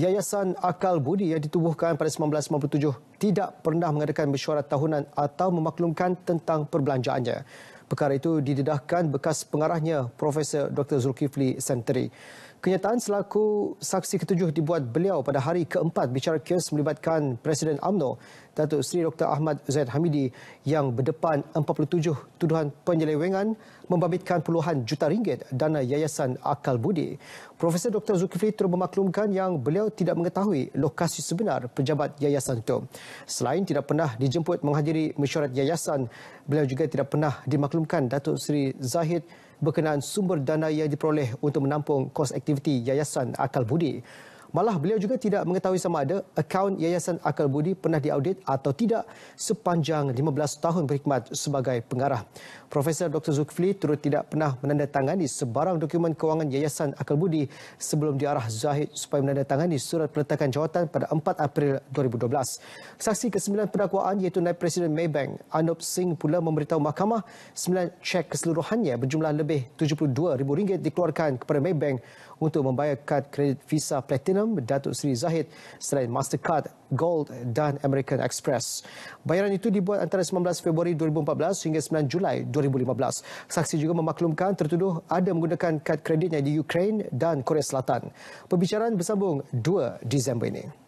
Yayasan Akal Budi yang ditubuhkan pada 1997 tidak pernah mengadakan mesyuarat tahunan atau memaklumkan tentang perbelanjaannya. Perkara itu didedahkan bekas pengarahnya Profesor Dr. Zulkifli Santri. Kenyataan selaku saksi ketujuh dibuat beliau pada hari keempat bicara kes melibatkan Presiden AMNO Datuk Seri Dr. Ahmad Zaid Hamidi yang berdepan 47 tuduhan penyelewengan membabitkan puluhan juta ringgit dana Yayasan Akal Budi. Profesor Dr. Zulkifli terus memaklumkan yang beliau tidak mengetahui lokasi sebenar pejabat Yayasan itu. Selain tidak pernah dijemput menghadiri mesyuarat Yayasan, beliau juga tidak pernah dimaklumkan Datuk Seri Zahid berkenaan sumber dana yang diperoleh untuk menampung kos aktiviti Yayasan Akal Budi. Malah beliau juga tidak mengetahui sama ada akaun Yayasan Akal Budi pernah diaudit atau tidak sepanjang 15 tahun berkhidmat sebagai pengarah. Profesor Dr. Zulkifli turut tidak pernah menandatangani sebarang dokumen kewangan Yayasan Akal Budi sebelum diarah Zahid supaya menandatangani surat peletakan jawatan pada 4 April 2012. Saksi kesembilan 9 pendakwaan iaitu Naib Presiden Maybank Anup Singh pula memberitahu mahkamah sembilan cek keseluruhannya berjumlah lebih RM72,000 dikeluarkan kepada Maybank untuk membayar kad kredit visa platinum Platinum, Datuk Seri Zahid selain Mastercard, Gold dan American Express. Bayaran itu dibuat antara 19 Februari 2014 hingga 9 Julai 2015. Saksi juga memaklumkan tertuduh ada menggunakan kad kreditnya di Ukraine dan Korea Selatan. Pembicaraan bersambung 2 Disember ini.